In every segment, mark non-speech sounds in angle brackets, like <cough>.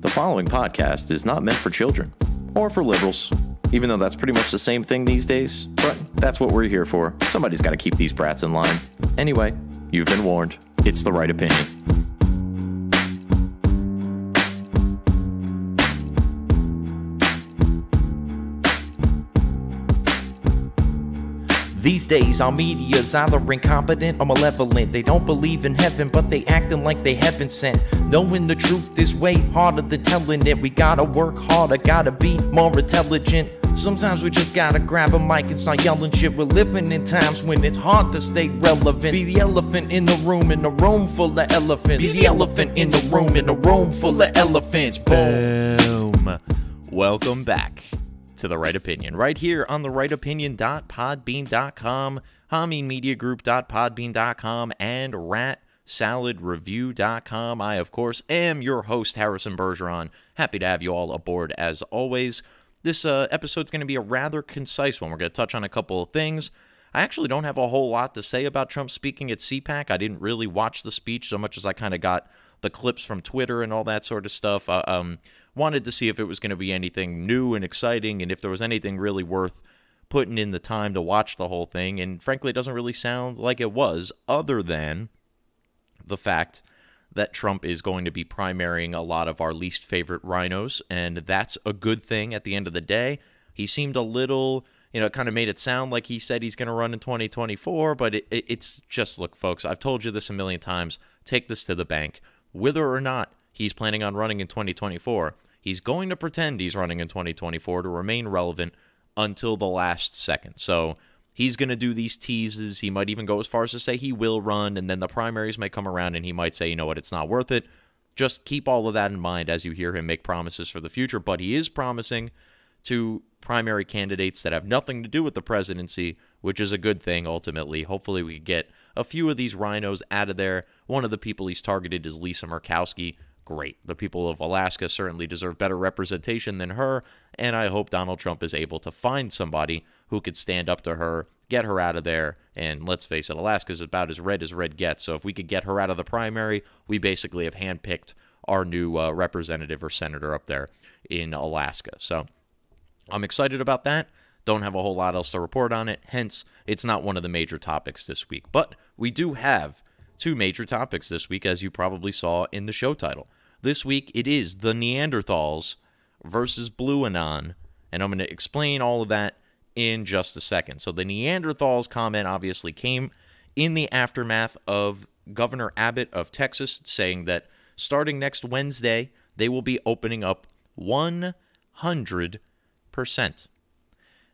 The following podcast is not meant for children or for liberals, even though that's pretty much the same thing these days, but that's what we're here for. Somebody's got to keep these brats in line. Anyway, you've been warned. It's the right opinion. These days, our media's either incompetent or malevolent. They don't believe in heaven, but they acting like they heaven sent. Knowing the truth is way harder than telling it. We gotta work harder, gotta be more intelligent. Sometimes we just gotta grab a mic and start yelling shit. We're living in times when it's hard to stay relevant. Be the elephant in the room, in a room full of elephants. Be the elephant in the room, in a room full of elephants. Boom. Boom. Welcome back to the right opinion right here on the rightopinion.podbean.com, homingmediagroup.podbean.com, and ratsaladreview.com. I, of course, am your host, Harrison Bergeron. Happy to have you all aboard as always. This uh, episode's going to be a rather concise one. We're going to touch on a couple of things. I actually don't have a whole lot to say about Trump speaking at CPAC. I didn't really watch the speech so much as I kind of got the clips from Twitter and all that sort of stuff. Uh, um, wanted to see if it was going to be anything new and exciting and if there was anything really worth putting in the time to watch the whole thing. And frankly, it doesn't really sound like it was, other than the fact that Trump is going to be primarying a lot of our least favorite rhinos. And that's a good thing at the end of the day. He seemed a little, you know, it kind of made it sound like he said he's going to run in 2024. But it, it, it's just, look, folks, I've told you this a million times. Take this to the bank. Whether or not he's planning on running in 2024, He's going to pretend he's running in 2024 to remain relevant until the last second. So he's going to do these teases. He might even go as far as to say he will run, and then the primaries may come around and he might say, you know what, it's not worth it. Just keep all of that in mind as you hear him make promises for the future. But he is promising to primary candidates that have nothing to do with the presidency, which is a good thing ultimately. Hopefully, we get a few of these rhinos out of there. One of the people he's targeted is Lisa Murkowski, great. The people of Alaska certainly deserve better representation than her, and I hope Donald Trump is able to find somebody who could stand up to her, get her out of there, and let's face it, Alaska's about as red as red gets. So if we could get her out of the primary, we basically have handpicked our new uh, representative or senator up there in Alaska. So I'm excited about that. Don't have a whole lot else to report on it. Hence, it's not one of the major topics this week. But we do have two major topics this week, as you probably saw in the show title. This week it is the Neanderthals versus Blue Anon, and I'm going to explain all of that in just a second. So the Neanderthals comment obviously came in the aftermath of Governor Abbott of Texas saying that starting next Wednesday, they will be opening up 100%.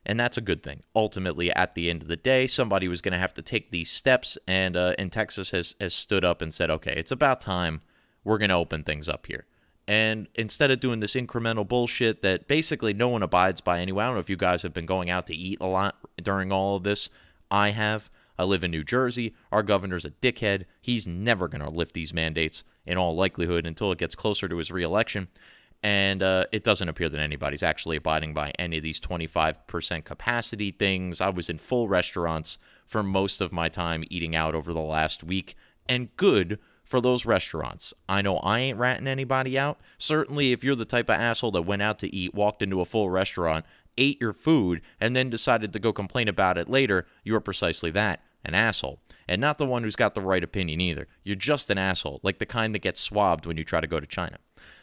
And that's a good thing. Ultimately, at the end of the day, somebody was going to have to take these steps, and, uh, and Texas has, has stood up and said, okay, it's about time we're going to open things up here. And instead of doing this incremental bullshit that basically no one abides by anyway, I don't know if you guys have been going out to eat a lot during all of this. I have. I live in New Jersey. Our governor's a dickhead. He's never going to lift these mandates in all likelihood until it gets closer to his reelection. And uh, it doesn't appear that anybody's actually abiding by any of these 25% capacity things. I was in full restaurants for most of my time eating out over the last week, and good for those restaurants. I know I ain't ratting anybody out. Certainly, if you're the type of asshole that went out to eat, walked into a full restaurant, ate your food, and then decided to go complain about it later, you are precisely that an asshole. And not the one who's got the right opinion either. You're just an asshole, like the kind that gets swabbed when you try to go to China.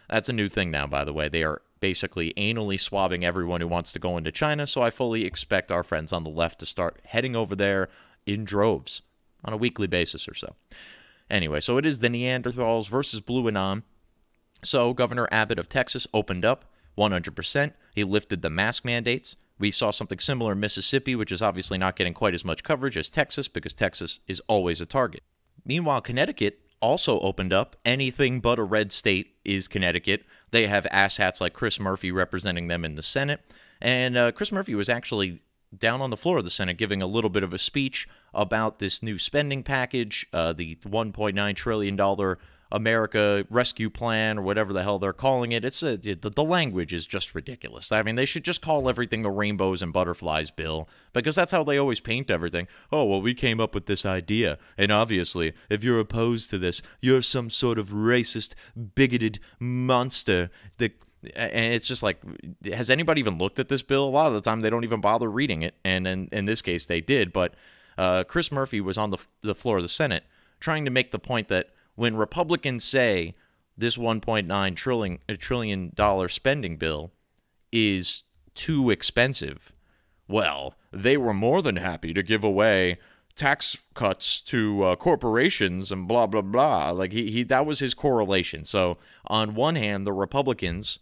That's a new thing now, by the way. They are basically anally swabbing everyone who wants to go into China, so I fully expect our friends on the left to start heading over there in droves on a weekly basis or so. Anyway, so it is the Neanderthals versus Blue Anon. So Governor Abbott of Texas opened up 100%. He lifted the mask mandates. We saw something similar in Mississippi, which is obviously not getting quite as much coverage as Texas because Texas is always a target. Meanwhile, Connecticut also opened up. Anything but a red state is Connecticut. They have asshats like Chris Murphy representing them in the Senate. And uh, Chris Murphy was actually down on the floor of the Senate giving a little bit of a speech about this new spending package, uh, the $1.9 trillion America Rescue Plan or whatever the hell they're calling it. It's a, the, the language is just ridiculous. I mean, they should just call everything the rainbows and butterflies bill because that's how they always paint everything. Oh, well, we came up with this idea, and obviously, if you're opposed to this, you're some sort of racist, bigoted monster that and it's just like has anybody even looked at this bill a lot of the time they don't even bother reading it and in, in this case they did but uh, chris murphy was on the, the floor of the senate trying to make the point that when republicans say this 1.9 trillion trillion dollar spending bill is too expensive well they were more than happy to give away tax cuts to uh, corporations and blah blah blah like he, he that was his correlation so on one hand the republicans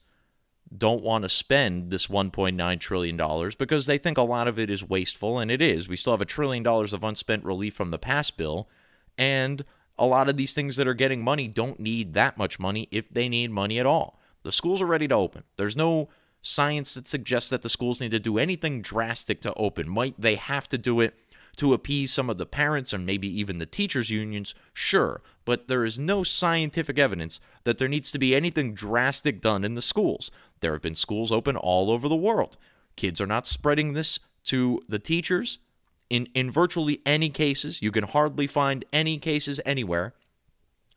don't want to spend this $1.9 trillion because they think a lot of it is wasteful, and it is. We still have a trillion dollars of unspent relief from the past bill, and a lot of these things that are getting money don't need that much money if they need money at all. The schools are ready to open. There's no science that suggests that the schools need to do anything drastic to open. Might they have to do it to appease some of the parents and maybe even the teachers' unions? Sure, but there is no scientific evidence that there needs to be anything drastic done in the schools. There have been schools open all over the world. Kids are not spreading this to the teachers. In, in virtually any cases, you can hardly find any cases anywhere.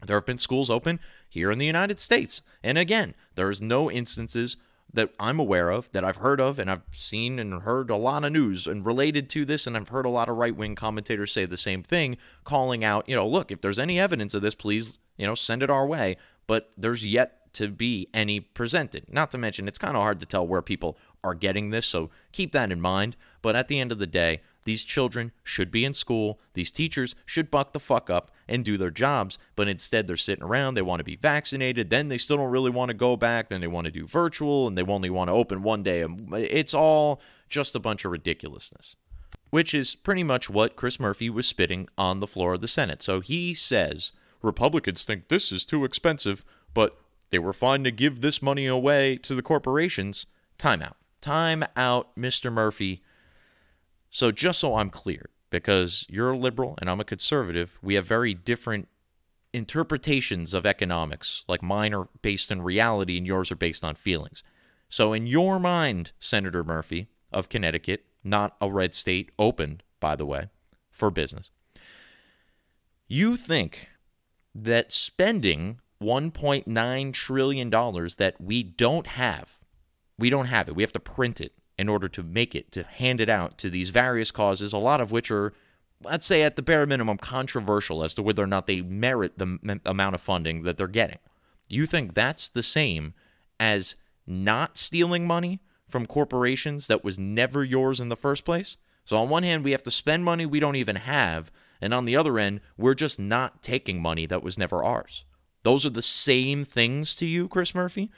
There have been schools open here in the United States. And again, there is no instances that I'm aware of, that I've heard of, and I've seen and heard a lot of news and related to this, and I've heard a lot of right wing commentators say the same thing, calling out, you know, look, if there's any evidence of this, please, you know, send it our way. But there's yet to be any presented. Not to mention, it's kind of hard to tell where people are getting this, so keep that in mind. But at the end of the day, these children should be in school. These teachers should buck the fuck up and do their jobs. But instead, they're sitting around. They want to be vaccinated. Then they still don't really want to go back. Then they want to do virtual and they only want to open one day. It's all just a bunch of ridiculousness, which is pretty much what Chris Murphy was spitting on the floor of the Senate. So he says Republicans think this is too expensive, but they were fine to give this money away to the corporations. Timeout. Timeout, Mr. Murphy. So, just so I'm clear, because you're a liberal and I'm a conservative, we have very different interpretations of economics. Like mine are based in reality and yours are based on feelings. So, in your mind, Senator Murphy of Connecticut, not a red state, opened, by the way, for business, you think that spending $1.9 trillion that we don't have. We don't have it. We have to print it in order to make it, to hand it out to these various causes, a lot of which are, let's say, at the bare minimum, controversial as to whether or not they merit the m- amount of funding that they're getting. You think that's the same as not stealing money from corporations that was never yours in the first place? So, on one hand, we have to spend money we don't even have. And on the other end, we're just not taking money that was never ours. Those are the same things to you, Chris Murphy?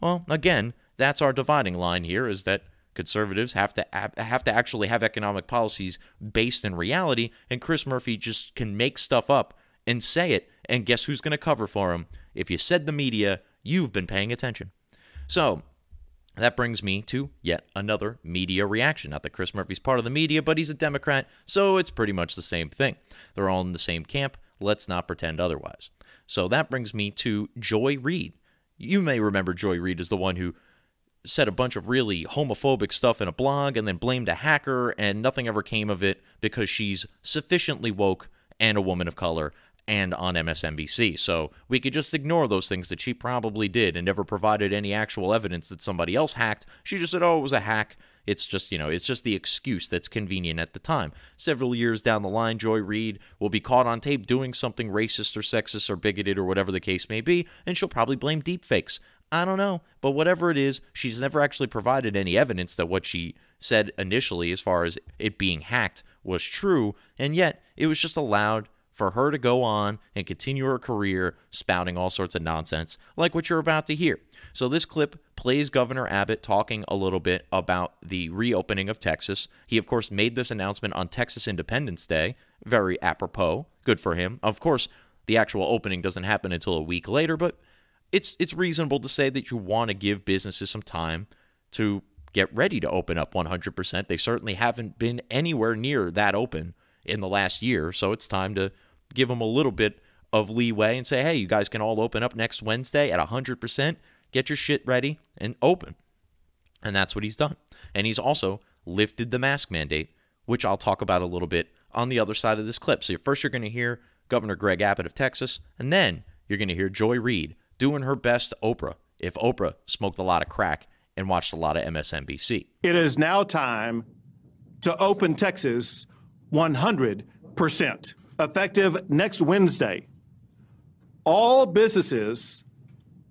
Well, again, that's our dividing line here is that conservatives have to have to actually have economic policies based in reality and Chris Murphy just can make stuff up and say it and guess who's going to cover for him? If you said the media, you've been paying attention. So, that brings me to yet another media reaction. Not that Chris Murphy's part of the media, but he's a Democrat, so it's pretty much the same thing. They're all in the same camp. Let's not pretend otherwise. So that brings me to Joy Reid. You may remember Joy Reid is the one who said a bunch of really homophobic stuff in a blog and then blamed a hacker, and nothing ever came of it because she's sufficiently woke and a woman of color and on MSNBC. So we could just ignore those things that she probably did and never provided any actual evidence that somebody else hacked. She just said, oh, it was a hack it's just, you know, it's just the excuse that's convenient at the time. Several years down the line, Joy Reid will be caught on tape doing something racist or sexist or bigoted or whatever the case may be, and she'll probably blame deepfakes. I don't know, but whatever it is, she's never actually provided any evidence that what she said initially, as far as it being hacked, was true, and yet it was just allowed for her to go on and continue her career spouting all sorts of nonsense like what you're about to hear. So, this clip plays Governor Abbott talking a little bit about the reopening of Texas. He, of course, made this announcement on Texas Independence Day. Very apropos. Good for him. Of course, the actual opening doesn't happen until a week later, but it's it's reasonable to say that you want to give businesses some time to get ready to open up 100%. They certainly haven't been anywhere near that open in the last year, so it's time to give them a little bit of leeway and say, "Hey, you guys can all open up next Wednesday at 100%." Get your shit ready and open. And that's what he's done. And he's also lifted the mask mandate, which I'll talk about a little bit on the other side of this clip. So first you're going to hear Governor Greg Abbott of Texas, and then you're going to hear Joy Reid doing her best Oprah if Oprah smoked a lot of crack and watched a lot of MSNBC. It is now time to open Texas 100%, effective next Wednesday. All businesses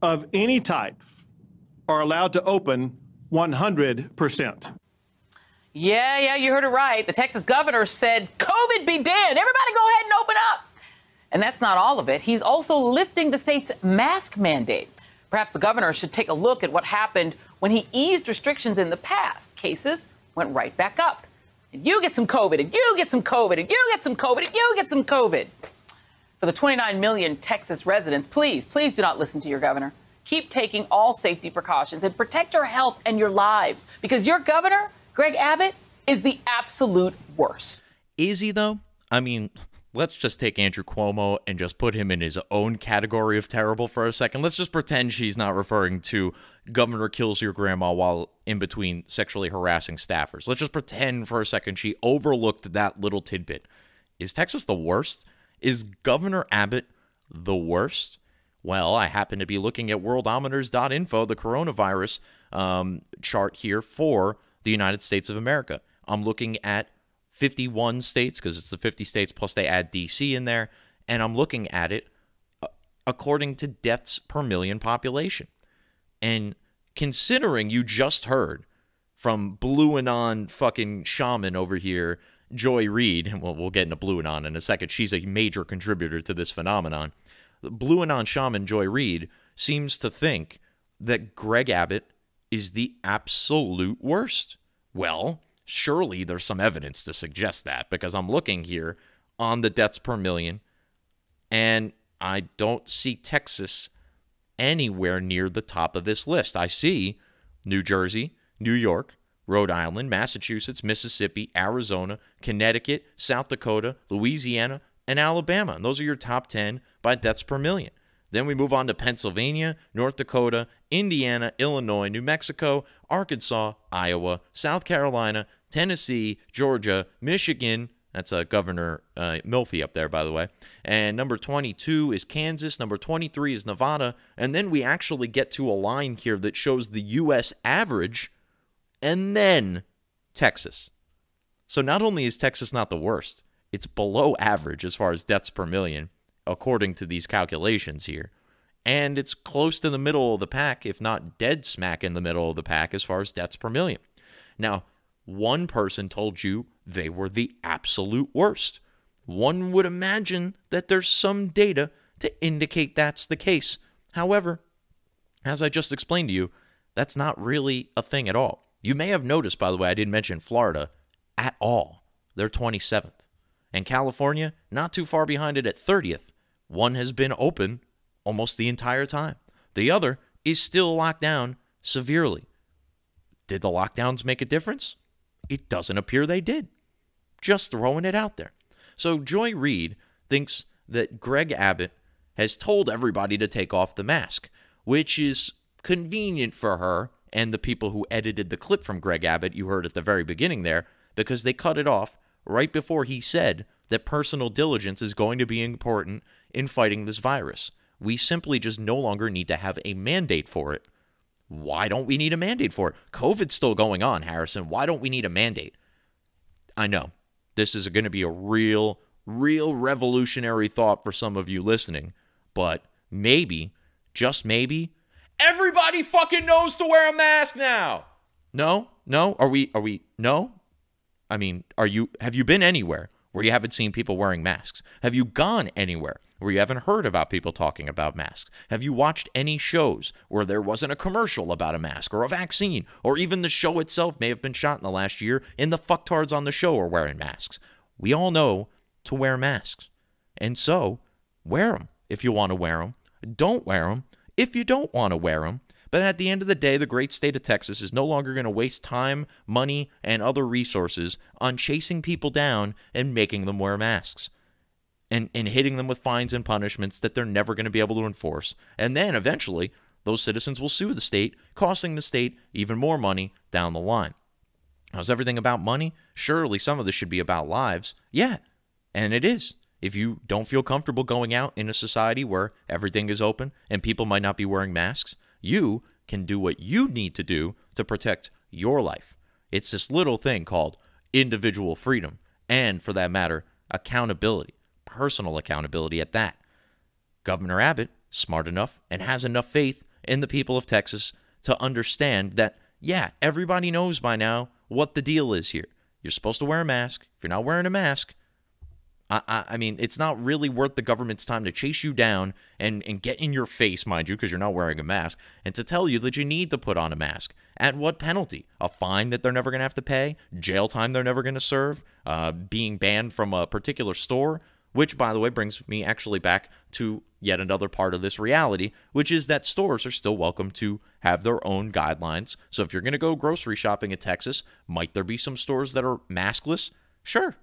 of any type are allowed to open 100%. Yeah, yeah, you heard it right. The Texas governor said, COVID be damned. Everybody go ahead and open up. And that's not all of it. He's also lifting the state's mask mandate. Perhaps the governor should take a look at what happened when he eased restrictions in the past. Cases went right back up. And you get some COVID, and you get some COVID, and you get some COVID, and you get some COVID. For the 29 million Texas residents, please, please do not listen to your governor. Keep taking all safety precautions and protect your health and your lives because your governor, Greg Abbott, is the absolute worst. Is he, though? I mean, let's just take Andrew Cuomo and just put him in his own category of terrible for a second. Let's just pretend she's not referring to governor kills your grandma while in between sexually harassing staffers. Let's just pretend for a second she overlooked that little tidbit. Is Texas the worst? Is Governor Abbott the worst? Well, I happen to be looking at worldometers.info, the coronavirus um, chart here for the United States of America. I'm looking at 51 states because it's the 50 states plus they add DC in there, and I'm looking at it uh, according to deaths per million population. And considering you just heard from Blue and On fucking shaman over here Joy Reid, and we'll, we'll get into Blue Anon in a second, she's a major contributor to this phenomenon. Blue Anon shaman Joy Reid seems to think that Greg Abbott is the absolute worst. Well, surely there's some evidence to suggest that because I'm looking here on the deaths per million and I don't see Texas anywhere near the top of this list. I see New Jersey, New York, Rhode Island, Massachusetts, Mississippi, Arizona, Connecticut, South Dakota, Louisiana, and Alabama. And those are your top 10 by deaths per million. Then we move on to Pennsylvania, North Dakota, Indiana, Illinois, New Mexico, Arkansas, Iowa, South Carolina, Tennessee, Georgia, Michigan. That's uh, Governor uh, up there, by the way. And number 22 is Kansas. Number 23 is Nevada. And then we actually get to a line here that shows the U.S. average and then Texas. So not only is Texas not the worst, it's below average as far as deaths per million, according to these calculations here. And it's close to the middle of the pack, if not dead smack in the middle of the pack, as far as deaths per million. Now, one person told you they were the absolute worst. One would imagine that there's some data to indicate that's the case. However, as I just explained to you, that's not really a thing at all. You may have noticed, by the way, I didn't mention Florida at all. They're 27th. And California, not too far behind it at 30th. One has been open almost the entire time, the other is still locked down severely. Did the lockdowns make a difference? It doesn't appear they did. Just throwing it out there. So Joy Reid thinks that Greg Abbott has told everybody to take off the mask, which is convenient for her and the people who edited the clip from Greg Abbott you heard at the very beginning there because they cut it off right before he said that personal diligence is going to be important in fighting this virus. We simply just no longer need to have a mandate for it. Why don't we need a mandate for it? COVID's still going on, Harrison. Why don't we need a mandate? I know this is going to be a real, real revolutionary thought for some of you listening, but maybe, just maybe, Everybody fucking knows to wear a mask now. No? No? Are we are we no? I mean, are you have you been anywhere where you haven't seen people wearing masks? Have you gone anywhere where you haven't heard about people talking about masks? Have you watched any shows where there wasn't a commercial about a mask or a vaccine or even the show itself may have been shot in the last year and the fucktards on the show are wearing masks? We all know to wear masks. And so, wear them if you want to wear them. Don't wear them if you don't want to wear them. But at the end of the day, the great state of Texas is no longer going to waste time, money, and other resources on chasing people down and making them wear masks and, and hitting them with fines and punishments that they're never going to be able to enforce. And then eventually, those citizens will sue the state, costing the state even more money down the line. Now, is everything about money? Surely some of this should be about lives. Yeah, and it is if you don't feel comfortable going out in a society where everything is open and people might not be wearing masks, you can do what you need to do to protect your life. It's this little thing called individual freedom and, for that matter, accountability, personal accountability at that. Governor Abbott, smart enough and has enough faith in the people of Texas to understand that, yeah, everybody knows by now what the deal is here. You're supposed to wear a mask. If you're not wearing a mask, I, I, mean, it's not really worth the government's time to chase you down and, and get in your face, mind you, because you're not wearing a mask, and to tell you that you need to put on a mask. At what penalty? A fine that they're never going to have to pay? Jail time they're never going to serve? Uh, being banned from a particular store? Which, by the way, brings me actually back to yet another part of this reality, which is that stores are still welcome to have their own guidelines. So if you're going to go grocery shopping in Texas, might there be some stores that are maskless? Sure,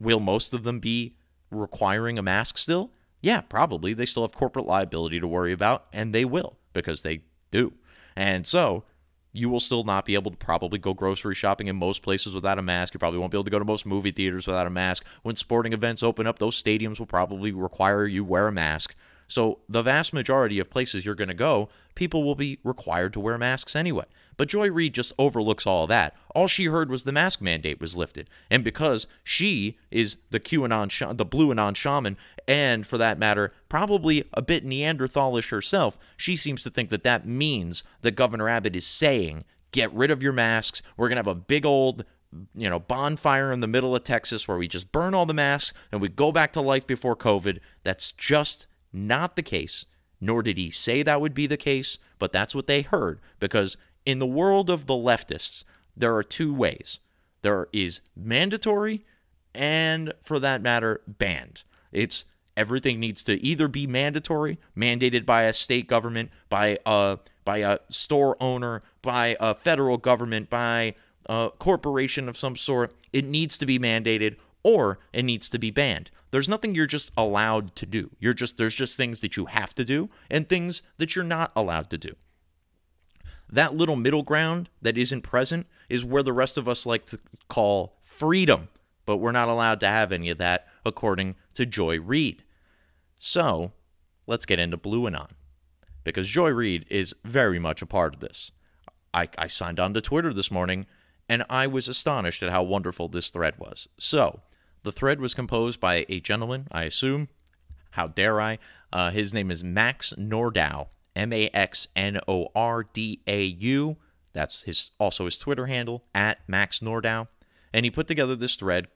Will most of them be requiring a mask still? Yeah, probably. They still have corporate liability to worry about, and they will because they do. And so you will still not be able to probably go grocery shopping in most places without a mask. You probably won't be able to go to most movie theaters without a mask. When sporting events open up, those stadiums will probably require you wear a mask. So the vast majority of places you're going to go, people will be required to wear masks anyway. But Joy Reid just overlooks all that. All she heard was the mask mandate was lifted. And because she is the QAnon, sh- the blue Anon shaman, and for that matter, probably a bit Neanderthalish herself, she seems to think that that means that Governor Abbott is saying, get rid of your masks. We're going to have a big old you know, bonfire in the middle of Texas where we just burn all the masks and we go back to life before COVID. That's just not the case nor did he say that would be the case, but that's what they heard because in the world of the leftists, there are two ways there is mandatory and, for that matter, banned. It's everything needs to either be mandatory, mandated by a state government, by a by a store owner, by a federal government, by a corporation of some sort. It needs to be mandated or it needs to be banned. There's nothing you're just allowed to do. You're just there's just things that you have to do and things that you're not allowed to do that little middle ground that isn't present is where the rest of us like to call freedom, but we're not allowed to have any of that, according to Joy Reid. So, let's get into Blue Anon, because Joy Reid is very much a part of this. I, I signed on to Twitter this morning, and I was astonished at how wonderful this thread was. So, the thread was composed by a gentleman, I assume. How dare I? Uh, his name is Max Nordau. M A X N O R D A U. That's his also his Twitter handle at Max Nordau. And he put together this thread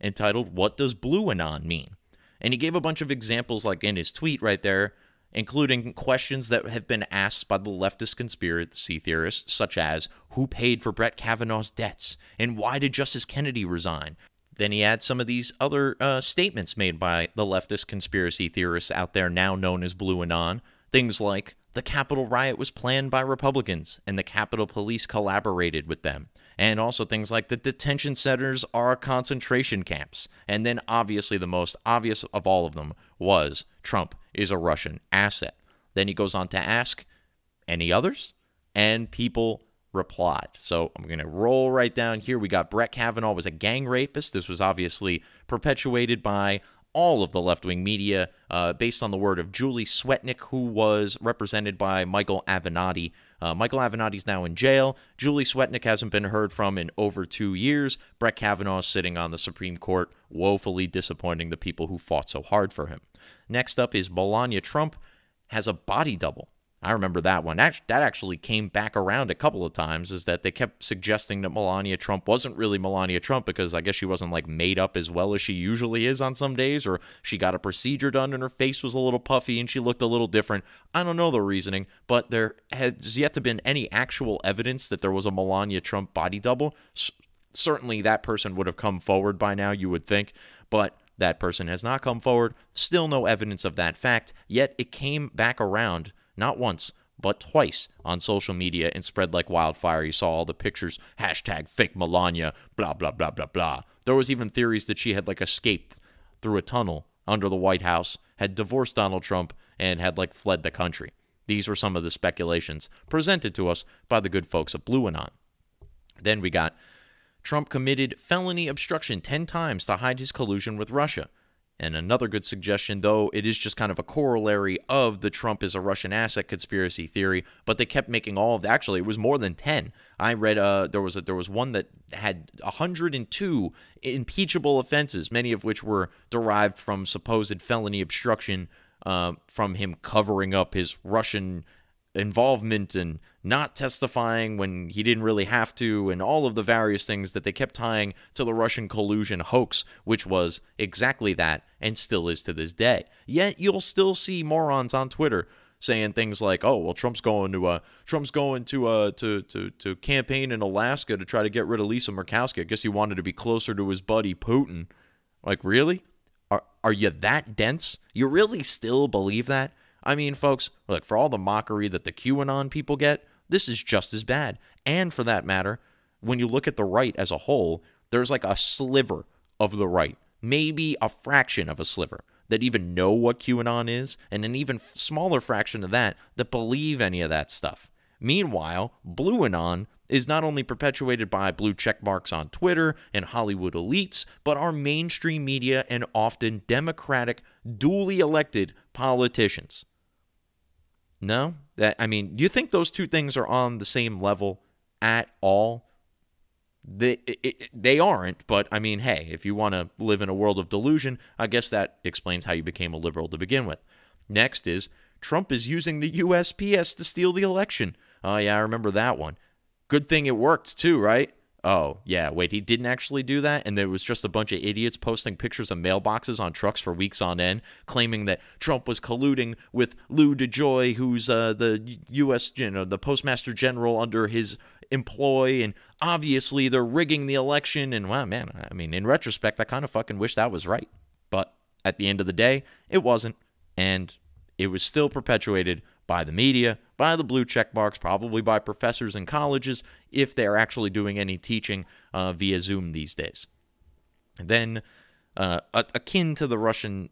entitled What Does Blue Anon Mean? And he gave a bunch of examples like in his tweet right there, including questions that have been asked by the leftist conspiracy theorists, such as who paid for Brett Kavanaugh's debts and why did Justice Kennedy resign? Then he adds some of these other uh, statements made by the leftist conspiracy theorists out there now known as Blue Anon, Things like the Capitol riot was planned by Republicans and the Capitol Police collaborated with them. And also things like the detention centers are concentration camps. And then, obviously, the most obvious of all of them was Trump is a Russian asset. Then he goes on to ask, any others? And people replied. So I'm going to roll right down here. We got Brett Kavanaugh was a gang rapist. This was obviously perpetuated by all of the left wing media, uh, based on the word of Julie Swetnick, who was represented by Michael Avenatti. Uh, Michael Avenatti's now in jail. Julie Swetnick hasn't been heard from in over two years. Brett Kavanaugh is sitting on the Supreme Court, woefully disappointing the people who fought so hard for him. Next up is Melania Trump has a body double. I remember that one. That actually came back around a couple of times, is that they kept suggesting that Melania Trump wasn't really Melania Trump because I guess she wasn't like made up as well as she usually is on some days, or she got a procedure done and her face was a little puffy and she looked a little different. I don't know the reasoning, but there has yet to been any actual evidence that there was a Melania Trump body double. S certainly that person would have come forward by now, you would think, but that person has not come forward. Still no evidence of that fact, yet it came back around not once, but twice on social media and spread like wildfire. You saw all the pictures, hashtag fake Melania, blah, blah, blah, blah, blah. There was even theories that she had like escaped through a tunnel under the White House, had divorced Donald Trump, and had like fled the country. These were some of the speculations presented to us by the good folks at Blue Anon. Then we got Trump committed felony obstruction 10 times to hide his collusion with Russia. And another good suggestion, though it is just kind of a corollary of the Trump is a Russian asset conspiracy theory, but they kept making all of the, actually it was more than ten. I read uh there was a there was one that had 102 impeachable offenses, many of which were derived from supposed felony obstruction uh, from him covering up his Russian involvement and not testifying when he didn't really have to, and all of the various things that they kept tying to the Russian collusion hoax, which was exactly that and still is to this day. Yet you'll still see morons on Twitter saying things like, "Oh, well, Trump's going to uh, Trump's going to uh, to to to campaign in Alaska to try to get rid of Lisa Murkowski. I guess he wanted to be closer to his buddy Putin." Like, really? Are are you that dense? You really still believe that? I mean, folks, look, for all the mockery that the QAnon people get, this is just as bad. And for that matter, when you look at the right as a whole, there's like a sliver of the right, maybe a fraction of a sliver that even know what QAnon is, and an even smaller fraction of that that believe any of that stuff. Meanwhile, Blue is not only perpetuated by blue check marks on Twitter and Hollywood elites, but our mainstream media and often democratic, duly elected politicians. No, that I mean, do you think those two things are on the same level at all? They it, it, they aren't, but I mean, hey, if you want to live in a world of delusion, I guess that explains how you became a liberal to begin with. Next is Trump is using the USPS to steal the election. Oh yeah, I remember that one. Good thing it worked too, right? oh, yeah, wait, he didn't actually do that. And there was just a bunch of idiots posting pictures of mailboxes on trucks for weeks on end, claiming that Trump was colluding with Lou DeJoy, who's uh, the U.S., you know, the postmaster general under his employ. And obviously they're rigging the election. And, wow, man, I mean, in retrospect, I kind of fucking wish that was right. But at the end of the day, it wasn't. And it was still perpetuated by the media by the blue check marks, probably by professors and colleges if they're actually doing any teaching uh, via Zoom these days. And then, uh, akin to the Russian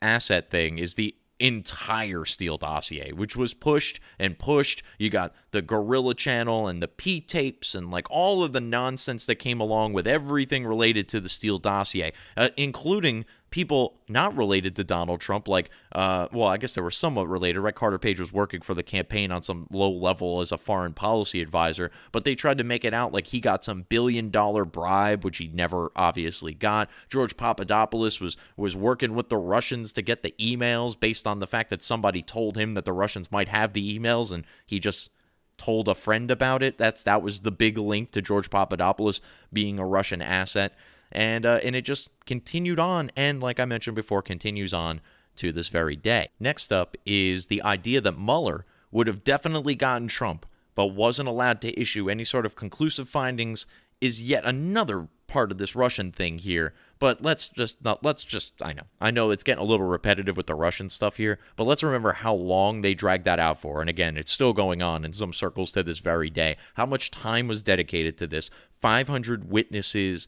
asset thing, is the entire Steele dossier, which was pushed and pushed. You got the Gorilla Channel and the P tapes and like all of the nonsense that came along with everything related to the Steele dossier, uh, including people not related to Donald Trump, like, uh, well, I guess they were somewhat related, right? Carter Page was working for the campaign on some low level as a foreign policy advisor, but they tried to make it out like he got some billion dollar bribe, which he never obviously got. George Papadopoulos was was working with the Russians to get the emails based on the fact that somebody told him that the Russians might have the emails, and he just told a friend about it. That's that was the big link to George Papadopoulos being a Russian asset and uh, and it just continued on, and like I mentioned before, continues on to this very day. Next up is the idea that Mueller would have definitely gotten Trump, but wasn't allowed to issue any sort of conclusive findings. Is yet another part of this Russian thing here, but let's just not let's just I know I know it's getting a little repetitive with the Russian stuff here, but let's remember how long they dragged that out for. And again, it's still going on in some circles to this very day. How much time was dedicated to this? 500 witnesses,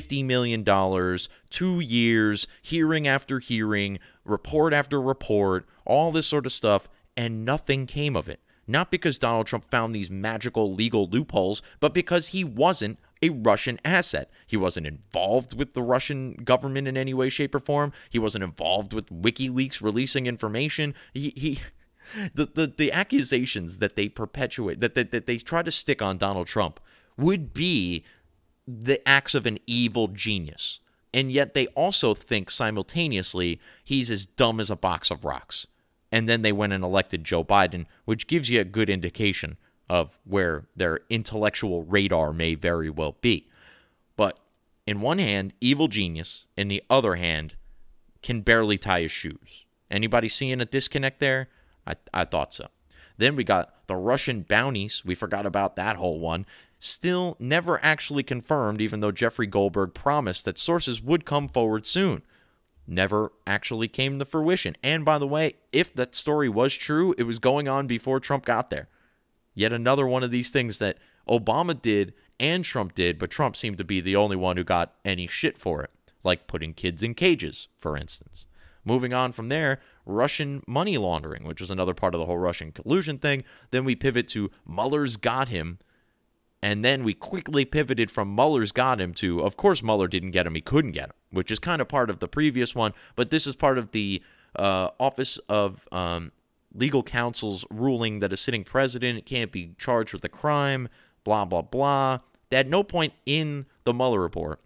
$50 million, two years, hearing after hearing, report after report, all this sort of stuff, and nothing came of it. Not because Donald Trump found these magical legal loopholes, but because he wasn't a Russian asset. He wasn't involved with the Russian government in any way, shape, or form. He wasn't involved with WikiLeaks releasing information. He, he <laughs> the, the, the accusations that they perpetuate, that, that, that they try to stick on Donald Trump would be the acts of an evil genius. And yet they also think simultaneously he's as dumb as a box of rocks. And then they went and elected Joe Biden, which gives you a good indication of where their intellectual radar may very well be. But in one hand, evil genius, in the other hand, can barely tie his shoes. Anybody seeing a disconnect there? I, I thought so. Then we got the Russian bounties. We forgot about that whole one still never actually confirmed, even though Jeffrey Goldberg promised that sources would come forward soon. Never actually came to fruition. And by the way, if that story was true, it was going on before Trump got there. Yet another one of these things that Obama did and Trump did, but Trump seemed to be the only one who got any shit for it, like putting kids in cages, for instance. Moving on from there, Russian money laundering, which was another part of the whole Russian collusion thing. Then we pivot to Mueller's got him, and then we quickly pivoted from Mueller's got him to, of course, Mueller didn't get him. He couldn't get him, which is kind of part of the previous one. But this is part of the uh, Office of um, Legal Counsel's ruling that a sitting president can't be charged with a crime, blah, blah, blah. At no point in the Mueller report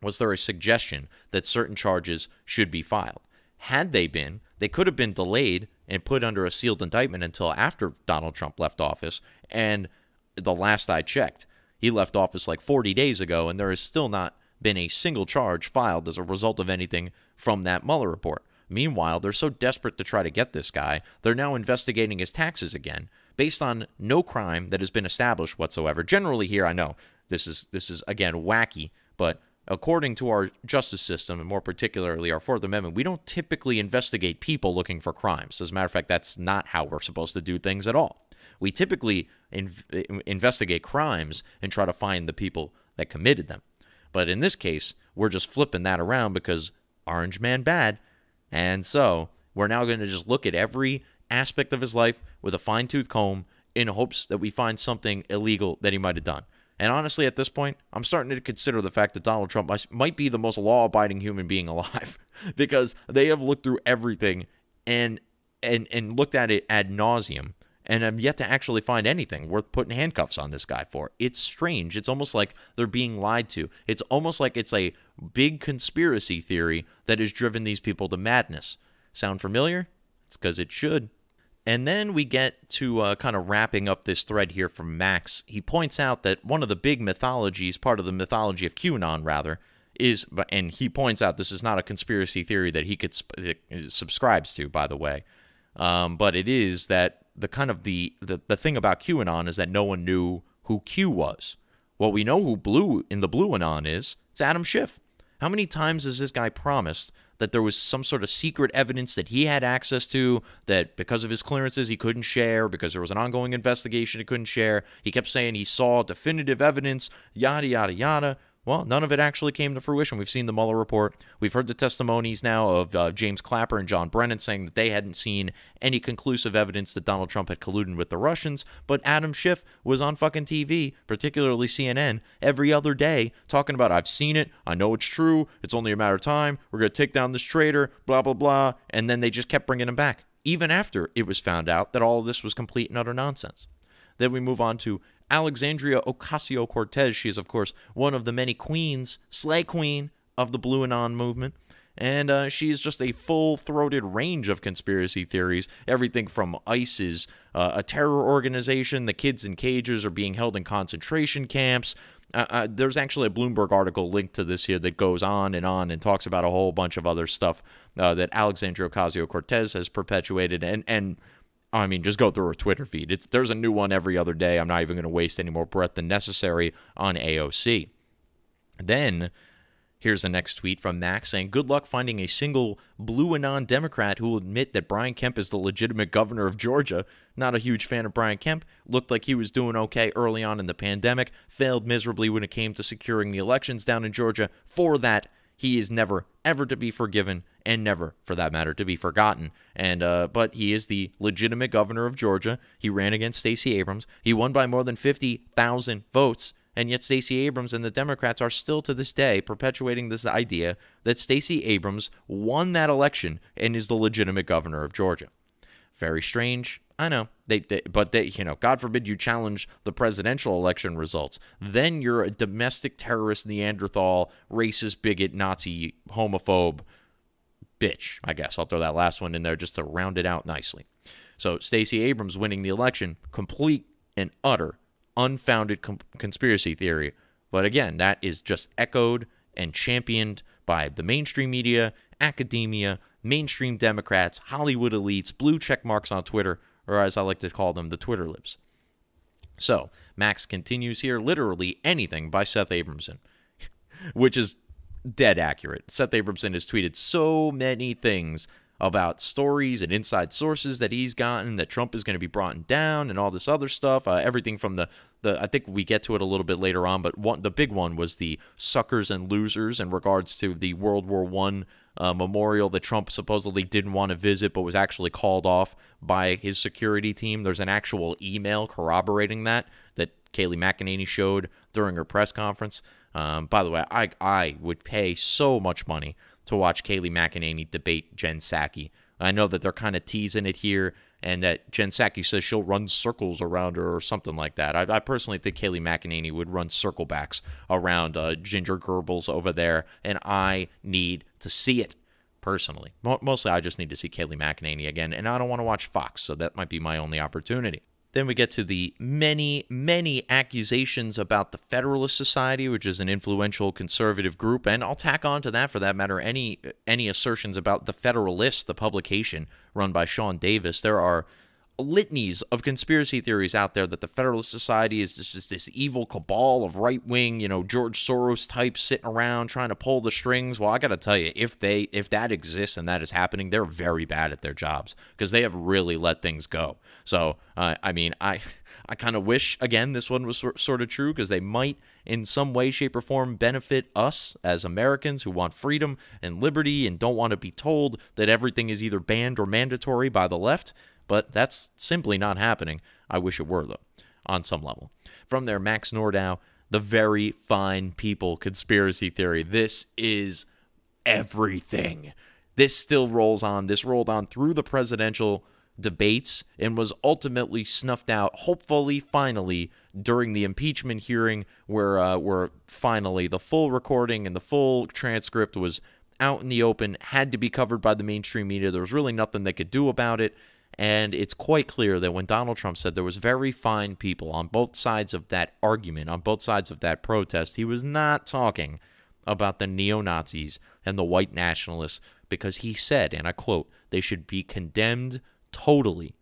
was there a suggestion that certain charges should be filed. Had they been, they could have been delayed and put under a sealed indictment until after Donald Trump left office, and the last I checked. He left office like 40 days ago, and there has still not been a single charge filed as a result of anything from that Mueller report. Meanwhile, they're so desperate to try to get this guy, they're now investigating his taxes again based on no crime that has been established whatsoever. Generally here, I know this is this is again wacky, but according to our justice system and more particularly our Fourth Amendment, we don't typically investigate people looking for crimes. As a matter of fact, that's not how we're supposed to do things at all. We typically in, investigate crimes and try to find the people that committed them. But in this case, we're just flipping that around because Orange Man bad. And so we're now going to just look at every aspect of his life with a fine tooth comb in hopes that we find something illegal that he might have done. And honestly, at this point, I'm starting to consider the fact that Donald Trump might be the most law abiding human being alive <laughs> because they have looked through everything and and and looked at it ad nauseum and I'm yet to actually find anything worth putting handcuffs on this guy for. It's strange. It's almost like they're being lied to. It's almost like it's a big conspiracy theory that has driven these people to madness. Sound familiar? It's because it should. And then we get to uh, kind of wrapping up this thread here from Max. He points out that one of the big mythologies, part of the mythology of QAnon, rather, is, and he points out this is not a conspiracy theory that he could uh, subscribes to, by the way, um, but it is that the kind of the, the the thing about QAnon is that no one knew who Q was. Well, we know who blue in the blue anon is. It's Adam Schiff. How many times has this guy promised that there was some sort of secret evidence that he had access to that because of his clearances he couldn't share because there was an ongoing investigation he couldn't share. He kept saying he saw definitive evidence, yada yada yada. Well, none of it actually came to fruition. We've seen the Mueller report. We've heard the testimonies now of uh, James Clapper and John Brennan saying that they hadn't seen any conclusive evidence that Donald Trump had colluded with the Russians. But Adam Schiff was on fucking TV, particularly CNN, every other day talking about, I've seen it. I know it's true. It's only a matter of time. We're going to take down this traitor, blah, blah, blah. And then they just kept bringing him back, even after it was found out that all of this was complete and utter nonsense. Then we move on to Alexandria Ocasio Cortez. She is, of course, one of the many queens, slay queen of the Blue Anon movement. And uh, she is just a full throated range of conspiracy theories. Everything from ISIS, uh, a terror organization, the kids in cages are being held in concentration camps, uh, uh, there's actually a Bloomberg article linked to this here that goes on and on and talks about a whole bunch of other stuff uh, that Alexandria Ocasio Cortez has perpetuated and and I mean, just go through her Twitter feed. It's, there's a new one every other day. I'm not even going to waste any more breath than necessary on AOC. Then here's the next tweet from Max saying, Good luck finding a single blue and non Democrat who will admit that Brian Kemp is the legitimate governor of Georgia. Not a huge fan of Brian Kemp. Looked like he was doing okay early on in the pandemic. Failed miserably when it came to securing the elections down in Georgia. For that, he is never, ever to be forgiven, and never, for that matter, to be forgotten. And uh, but he is the legitimate governor of Georgia. He ran against Stacey Abrams. He won by more than fifty thousand votes. And yet, Stacey Abrams and the Democrats are still to this day perpetuating this idea that Stacey Abrams won that election and is the legitimate governor of Georgia. Very strange, I know. They, they, but they, you know, God forbid you challenge the presidential election results. Then you're a domestic terrorist, Neanderthal, racist, bigot, Nazi, homophobe bitch. I guess I'll throw that last one in there just to round it out nicely. So Stacey Abrams winning the election, complete and utter unfounded com- conspiracy theory. But again, that is just echoed and championed by the mainstream media, academia, mainstream Democrats, Hollywood elites, blue check marks on Twitter or as I like to call them, the Twitter libs. So, Max continues here literally anything by Seth Abramson, <laughs> which is dead accurate. Seth Abramson has tweeted so many things about stories and inside sources that he's gotten that Trump is going to be brought down and all this other stuff. Uh, everything from the the I think we get to it a little bit later on, but one the big one was the suckers and losers in regards to the World War One uh, memorial that Trump supposedly didn't want to visit but was actually called off by his security team. There's an actual email corroborating that that Kaylee McEnany showed during her press conference. Um, by the way, I, I would pay so much money to watch Kaylee McEnany debate Jen Psaki. I know that they're kind of teasing it here and that Jen Psaki says she'll run circles around her or something like that. I, I personally think Kaylee McEnany would run circle backs around uh, Ginger Gerbels over there, and I need to see it personally. Mostly, I just need to see Kaylee McEnany again, and I don't want to watch Fox, so that might be my only opportunity. Then we get to the many, many accusations about the Federalist Society, which is an influential conservative group, and I'll tack on to that, for that matter, any any assertions about the Federalist, the publication run by Sean Davis. There are litanies of conspiracy theories out there that the Federalist Society is just, just this evil cabal of right wing, you know, George Soros types sitting around trying to pull the strings. Well, I got to tell you, if they if that exists and that is happening, they're very bad at their jobs because they have really let things go. So, uh, I mean, I I kind of wish again this one was sort of true because they might in some way, shape, or form benefit us as Americans who want freedom and liberty and don't want to be told that everything is either banned or mandatory by the left. But that's simply not happening. I wish it were, though, on some level. From there, Max Nordau, the very fine people conspiracy theory. This is everything. This still rolls on. This rolled on through the presidential debates and was ultimately snuffed out, hopefully, finally, during the impeachment hearing, where, uh, where finally the full recording and the full transcript was out in the open, had to be covered by the mainstream media. There was really nothing they could do about it. And it's quite clear that when Donald Trump said there was very fine people on both sides of that argument, on both sides of that protest, he was not talking about the neo Nazis and the white nationalists because he said, and I quote, they should be condemned totally.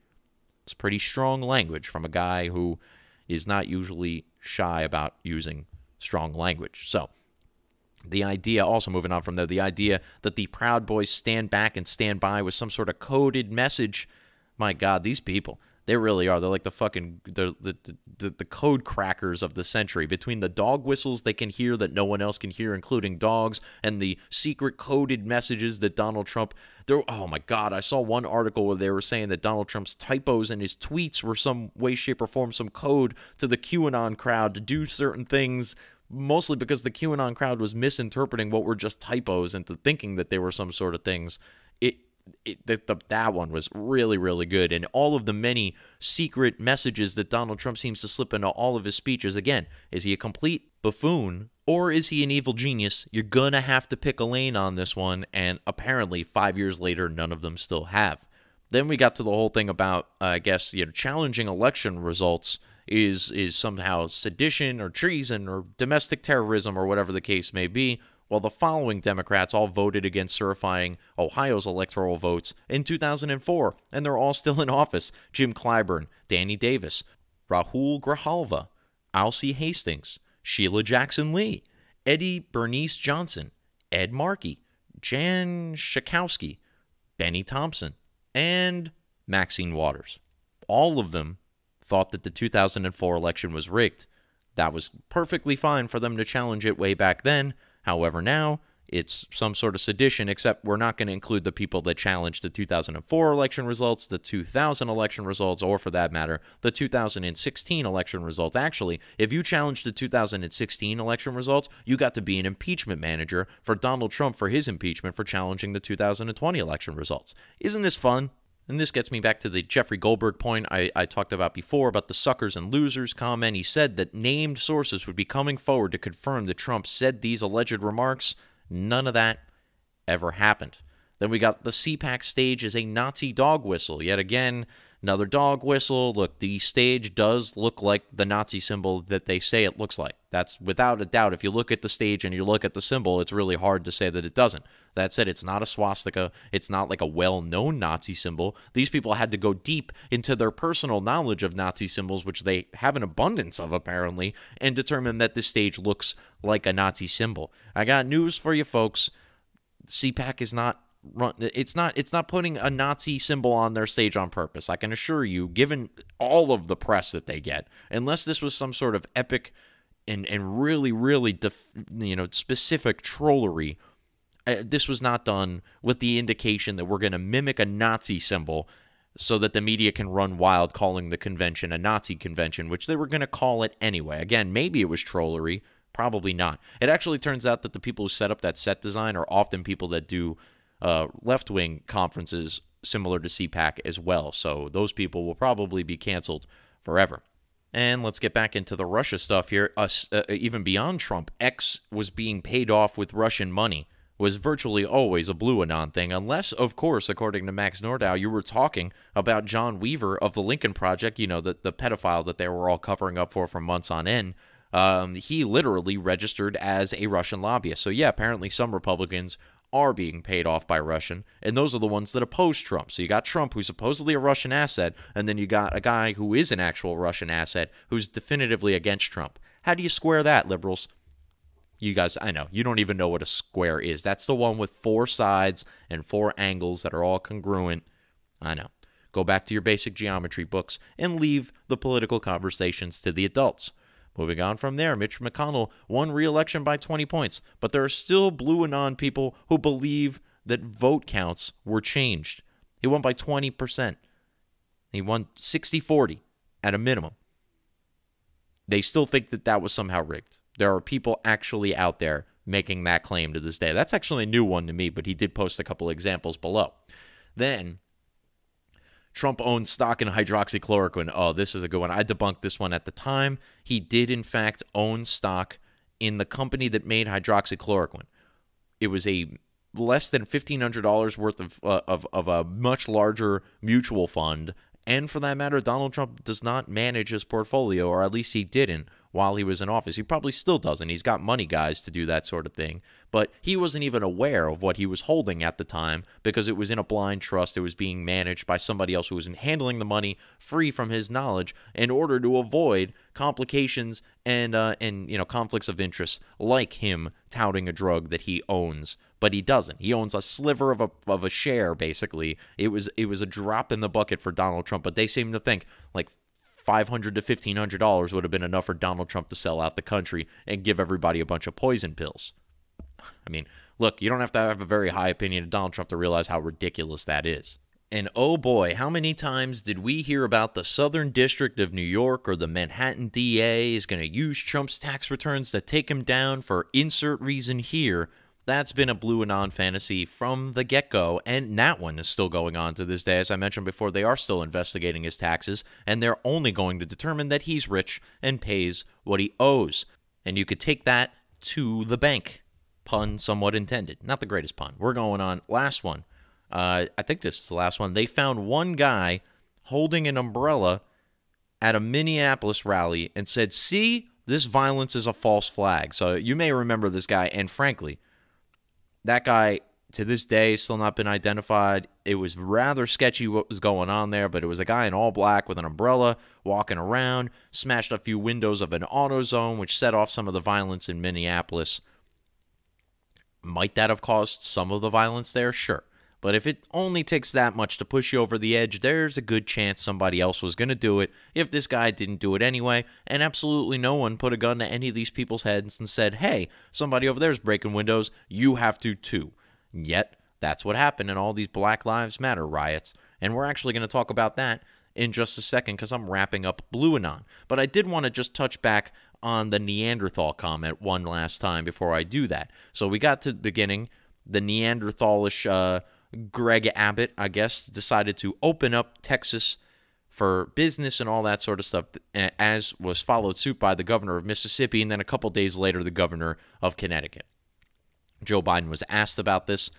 It's pretty strong language from a guy who is not usually shy about using strong language. So, the idea, also moving on from there, the idea that the Proud Boys stand back and stand by with some sort of coded message my God, these people. They really are. They're like the fucking the, the the code crackers of the century. Between the dog whistles they can hear that no one else can hear, including dogs, and the secret coded messages that Donald Trump. oh my God! I saw one article where they were saying that Donald Trump's typos in his tweets were some way, shape, or form some code to the QAnon crowd to do certain things. Mostly because the QAnon crowd was misinterpreting what were just typos into thinking that they were some sort of things it, the, the, that one was really, really good. And all of the many secret messages that Donald Trump seems to slip into all of his speeches again, is he a complete buffoon or is he an evil genius? You're going to have to pick a lane on this one. And apparently, five years later, none of them still have. Then we got to the whole thing about, uh, I guess, you know, challenging election results is is somehow sedition or treason or domestic terrorism or whatever the case may be while the following Democrats all voted against certifying Ohio's electoral votes in 2004, and they're all still in office Jim Clyburn, Danny Davis, Rahul Grijalva, Alcee Hastings, Sheila Jackson Lee, Eddie Bernice Johnson, Ed Markey, Jan Schakowsky, Benny Thompson, and Maxine Waters. All of them thought that the 2004 election was rigged. That was perfectly fine for them to challenge it way back then, However, now it's some sort of sedition, except we're not going to include the people that challenged the 2004 election results, the 2000 election results, or for that matter, the 2016 election results. Actually, if you challenged the 2016 election results, you got to be an impeachment manager for Donald Trump for his impeachment for challenging the 2020 election results. Isn't this fun? And this gets me back to the Jeffrey Goldberg point I, I, talked about before about the suckers and losers comment. He said that named sources would be coming forward to confirm that Trump said these alleged remarks. None of that ever happened. Then we got the CPAC stage as a Nazi dog whistle. Yet again, Another dog whistle. Look, the stage does look like the Nazi symbol that they say it looks like. That's without a doubt. If you look at the stage and you look at the symbol, it's really hard to say that it doesn't. That said, it's not a swastika. It's not like a well known Nazi symbol. These people had to go deep into their personal knowledge of Nazi symbols, which they have an abundance of apparently, and determine that this stage looks like a Nazi symbol. I got news for you folks. CPAC is not run it's not it's not putting a Nazi symbol on their stage on purpose. I can assure you, given all of the press that they get, unless this was some sort of epic and and really really def, you know specific trollery, uh, this was not done with the indication that we're going to mimic a Nazi symbol so that the media can run wild calling the convention a Nazi convention, which they were going to call it anyway. Again, maybe it was trollery, probably not. It actually turns out that the people who set up that set design are often people that do uh, left wing conferences similar to CPAC as well. So those people will probably be canceled forever. And let's get back into the Russia stuff here. Us, uh, uh, even beyond Trump, X was being paid off with Russian money. Was virtually always a blue anon thing, unless, of course, according to Max Nordau, you were talking about John Weaver of the Lincoln Project, you know, the, the pedophile that they were all covering up for for months on end. Um, he literally registered as a Russian lobbyist. So, yeah, apparently some Republicans are being paid off by Russian, and those are the ones that oppose Trump. So you got Trump, who's supposedly a Russian asset, and then you got a guy who is an actual Russian asset who's definitively against Trump. How do you square that, liberals? You guys, I know, you don't even know what a square is. That's the one with four sides and four angles that are all congruent. I know. Go back to your basic geometry books and leave the political conversations to the adults. Moving on from there, Mitch McConnell won re election by 20 points, but there are still blue and non people who believe that vote counts were changed. He won by 20%. He won 60 40 at a minimum. They still think that that was somehow rigged. There are people actually out there making that claim to this day. That's actually a new one to me, but he did post a couple examples below. Then Trump owns stock in hydroxychloroquine. Oh, this is a good one. I debunked this one at the time. He did, in fact, own stock in the company that made hydroxychloroquine. It was a less than $1,500 worth of, uh, of, of a much larger mutual fund. And for that matter, Donald Trump does not manage his portfolio, or at least he didn't while he was in office. He probably still doesn't. He's got money guys to do that sort of thing but he wasn't even aware of what he was holding at the time because it was in a blind trust. It was being managed by somebody else who was handling the money free from his knowledge in order to avoid complications and uh, and you know conflicts of interest, like him touting a drug that he owns but he doesn't. He owns a sliver of a of a share basically. It was it was a drop in the bucket for Donald Trump, but they seem to think like 500 to 1500 dollars would have been enough for Donald Trump to sell out the country and give everybody a bunch of poison pills. I mean, look, you don't have to have a very high opinion of Donald Trump to realize how ridiculous that is. And oh boy, how many times did we hear about the Southern District of New York or the Manhattan DA is going to use Trump's tax returns to take him down for insert reason here? That's been a blue and on fantasy from the get go, and that one is still going on to this day. As I mentioned before, they are still investigating his taxes, and they're only going to determine that he's rich and pays what he owes. And you could take that to the bank pun somewhat intended. Not the greatest pun. We're going on last one. Uh, I think this is the last one. They found one guy holding an umbrella at a Minneapolis rally and said, "See, this violence is a false flag." So you may remember this guy, and frankly, that guy to this day still not been identified. It was rather sketchy what was going on there, but it was a guy in all black with an umbrella walking around, smashed a few windows of an AutoZone, which set off some of the violence in Minneapolis. Might that have caused some of the violence there? Sure. But if it only takes that much to push you over the edge, there's a good chance somebody else was going to do it if this guy didn't do it anyway. And absolutely no one put a gun to any of these people's heads and said, hey, somebody over there is breaking windows. You have to too. Yet, that's what happened in all these Black Lives Matter riots. And we're actually going to talk about that in just a second because I'm wrapping up Blue Anon. But I did want to just touch back on the Neanderthal comment one last time before I do that. So we got to the beginning. The Neanderthalish uh, Greg Abbott, I guess, decided to open up Texas for business and all that sort of stuff, as was followed suit by the governor of Mississippi, and then a couple days later, the governor of Connecticut. Joe Biden was asked about this,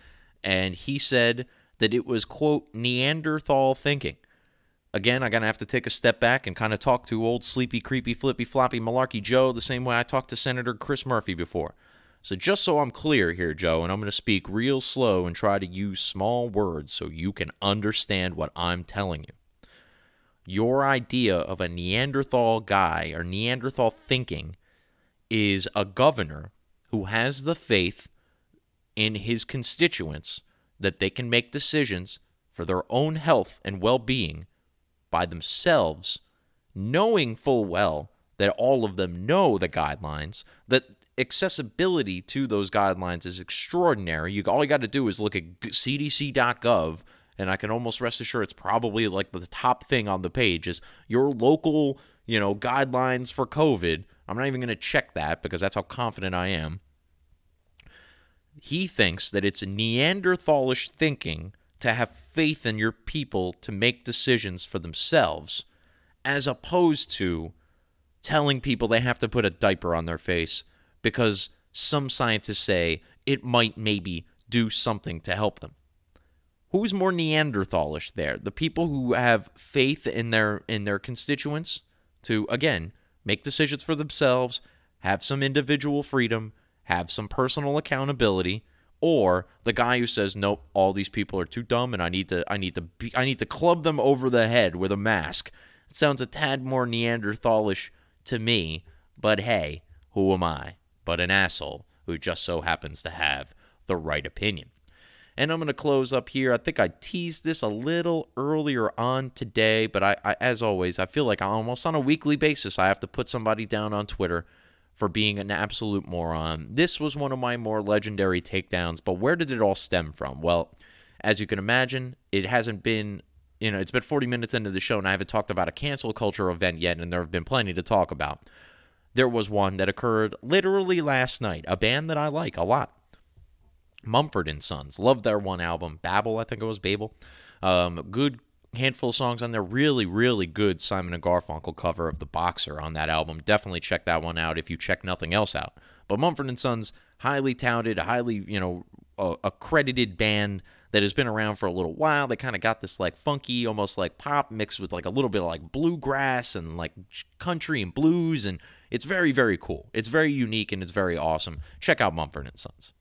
and he said that it was, quote, Neanderthal thinking Again, I'm going to have to take a step back and kind of talk to old sleepy, creepy, flippy, floppy, malarkey Joe the same way I talked to Senator Chris Murphy before. So, just so I'm clear here, Joe, and I'm going to speak real slow and try to use small words so you can understand what I'm telling you. Your idea of a Neanderthal guy or Neanderthal thinking is a governor who has the faith in his constituents that they can make decisions for their own health and well being by themselves, knowing full well that all of them know the guidelines, that accessibility to those guidelines is extraordinary. You all you got to do is look at cdc.gov and I can almost rest assured it's probably like the top thing on the page is your local, you know, guidelines for COVID. I'm not even going to check that because that's how confident I am. He thinks that it's Neanderthalish thinking to have faith in your people to make decisions for themselves, as opposed to telling people they have to put a diaper on their face because some scientists say it might maybe do something to help them. Who's more Neanderthalish there? The people who have faith in their in their constituents to again make decisions for themselves, have some individual freedom, have some personal accountability, or the guy who says nope all these people are too dumb and i need to i need to be, i need to club them over the head with a mask it sounds a tad more neanderthalish to me but hey who am i but an asshole who just so happens to have the right opinion and i'm going to close up here i think i teased this a little earlier on today but I, I as always i feel like almost on a weekly basis i have to put somebody down on twitter for being an absolute moron. This was one of my more legendary takedowns, but where did it all stem from? Well, as you can imagine, it hasn't been you know, it's been 40 minutes into the show and I haven't talked about a cancel culture event yet, and there have been plenty to talk about. There was one that occurred literally last night, a band that I like a lot. Mumford and Sons. Love their one album, Babel, I think it was Babel. Um, good handful of songs on there. Really, really good Simon and Garfunkel cover of The Boxer on that album. Definitely check that one out if you check nothing else out. But Mumford and Sons, highly touted, highly, you know, uh, accredited band that has been around for a little while. They kind of got this like funky, almost like pop mixed with like a little bit of like bluegrass and like country and blues. And it's very, very cool. It's very unique and it's very awesome. Check out Mumford and Sons.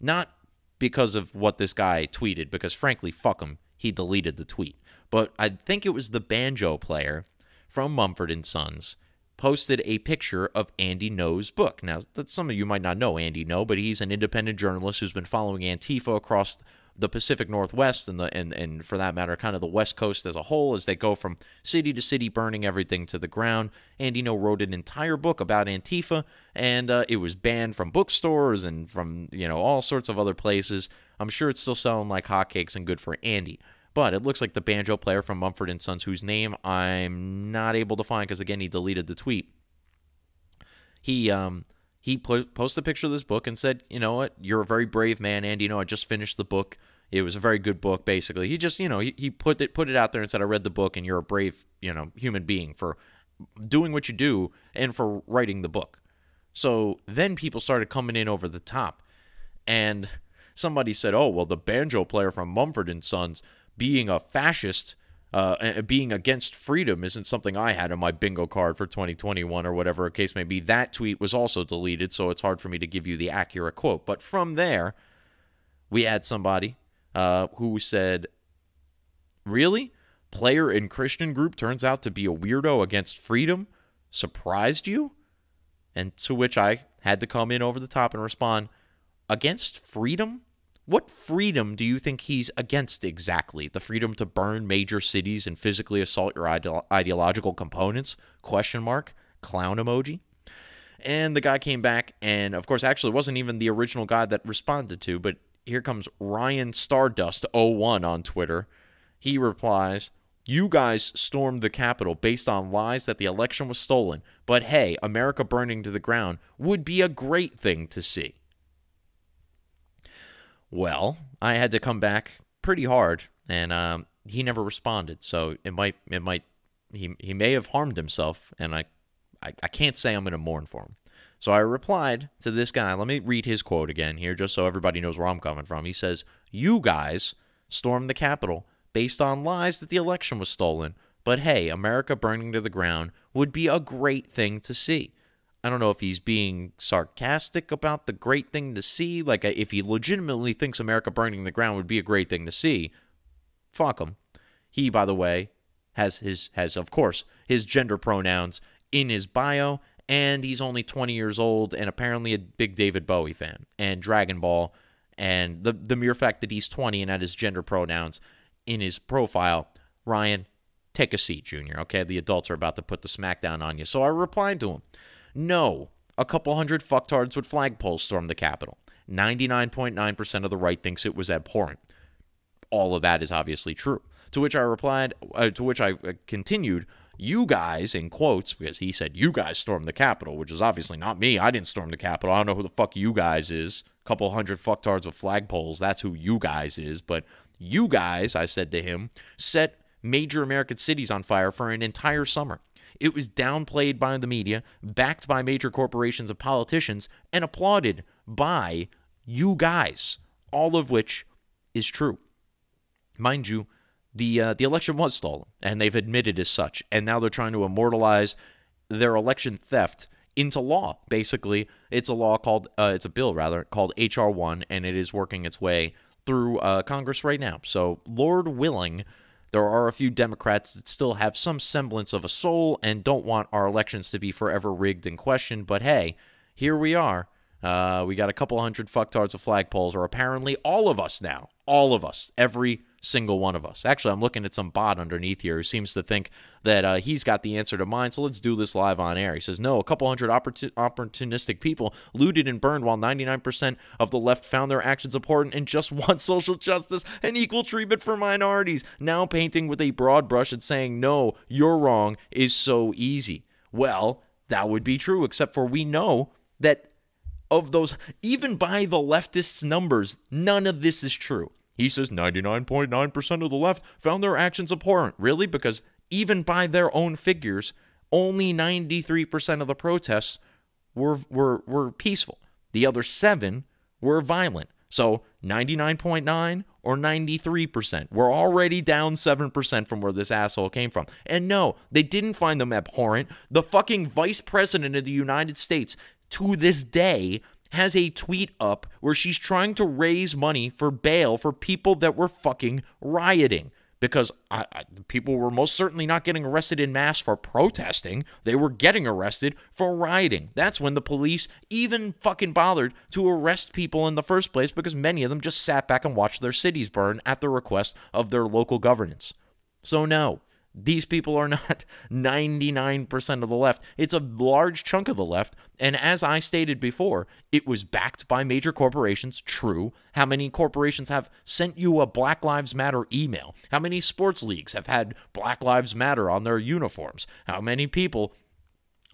Not because of what this guy tweeted, because frankly, fuck him. He deleted the tweet but I think it was the banjo player from Mumford and Sons posted a picture of Andy No's book. Now, some of you might not know Andy No, but he's an independent journalist who's been following Antifa across the Pacific Northwest and the and and for that matter, kind of the West Coast as a whole, as they go from city to city, burning everything to the ground. Andy Noe wrote an entire book about Antifa, and uh, it was banned from bookstores and from you know all sorts of other places. I'm sure it's still selling like hotcakes and good for Andy. But it looks like the banjo player from Mumford and Sons, whose name I'm not able to find because again he deleted the tweet. He um, he po posted a picture of this book and said, "You know what? You're a very brave man, and you know I just finished the book. It was a very good book. Basically, he just you know he, he put it put it out there and said, I read the book, and you're a brave you know human being for doing what you do and for writing the book. So then people started coming in over the top, and somebody said, "Oh well, the banjo player from Mumford and Sons." being a fascist, uh, being against freedom isn't something I had on my bingo card for 2021 or whatever a case may be. That tweet was also deleted, so it's hard for me to give you the accurate quote. But from there, we had somebody uh, who said, Really? Player in Christian group turns out to be a weirdo against freedom? Surprised you? And to which I had to come in over the top and respond, Against freedom? What freedom do you think he's against exactly? The freedom to burn major cities and physically assault your ide ideological components? Question mark. Clown emoji. And the guy came back, and of course, actually, wasn't even the original guy that responded to, but here comes Ryan Stardust01 on Twitter. He replies, You guys stormed the Capitol based on lies that the election was stolen, but hey, America burning to the ground would be a great thing to see. Well, I had to come back pretty hard, and um, he never responded. So it might, it might, he, he may have harmed himself, and I, I, I can't say I'm going to mourn for him. So I replied to this guy. Let me read his quote again here, just so everybody knows where I'm coming from. He says, You guys stormed the Capitol based on lies that the election was stolen. But hey, America burning to the ground would be a great thing to see. I don't know if he's being sarcastic about the great thing to see. Like, if he legitimately thinks America burning the ground would be a great thing to see, fuck him. He, by the way, has his has of course his gender pronouns in his bio, and he's only 20 years old, and apparently a big David Bowie fan and Dragon Ball, and the the mere fact that he's 20 and had his gender pronouns in his profile, Ryan, take a seat, Junior. Okay, the adults are about to put the smackdown on you. So I replied to him. No, a couple hundred fucktards with flagpoles stormed the Capitol. 99.9% percent of the right thinks it was abhorrent. All of that is obviously true. To which I replied, uh, to which I uh, continued, you guys, in quotes, because he said, you guys stormed the Capitol, which is obviously not me. I didn't storm the Capitol. I don't know who the fuck you guys is. A couple hundred fucktards with flagpoles. That's who you guys is. But you guys, I said to him, set major American cities on fire for an entire summer. It was downplayed by the media, backed by major corporations and politicians, and applauded by you guys, all of which is true. Mind you, the uh, the election was stolen, and they've admitted as such, and now they're trying to immortalize their election theft into law. Basically, it's a law called uh, it's a bill rather called HR one, and it is working its way through uh, Congress right now. So, Lord willing, there are a few Democrats that still have some semblance of a soul and don't want our elections to be forever rigged and questioned, but hey, here we are. Uh, we got a couple hundred fucktards of flagpoles, or apparently all of us now. All of us. Every single one of us. Actually, I'm looking at some bot underneath here who seems to think that uh, he's got the answer to mine, so let's do this live on air. He says, No, a couple hundred opportun opportunistic people looted and burned while 99% of the left found their actions important and just <laughs> want social justice and equal treatment for minorities. Now painting with a broad brush and saying, No, you're wrong is so easy. Well, that would be true, except for we know that of those, even by the leftists' numbers, none of this is true. He says 99.9% percent of the left found their actions abhorrent. Really? Because even by their own figures, only 93% of the protests were, were, were peaceful. The other seven were violent. So 99.9 or 93%. We're already down 7% from where this asshole came from. And no, they didn't find them abhorrent. The fucking vice president of the United States to this day has a tweet up where she's trying to raise money for bail for people that were fucking rioting because I, I, people were most certainly not getting arrested in mass for protesting. They were getting arrested for rioting. That's when the police even fucking bothered to arrest people in the first place because many of them just sat back and watched their cities burn at the request of their local governance. So, no, these people are not 99% <laughs> of the left. It's a large chunk of the left. And as I stated before, it was backed by major corporations. True. How many corporations have sent you a Black Lives Matter email? How many sports leagues have had Black Lives Matter on their uniforms? How many people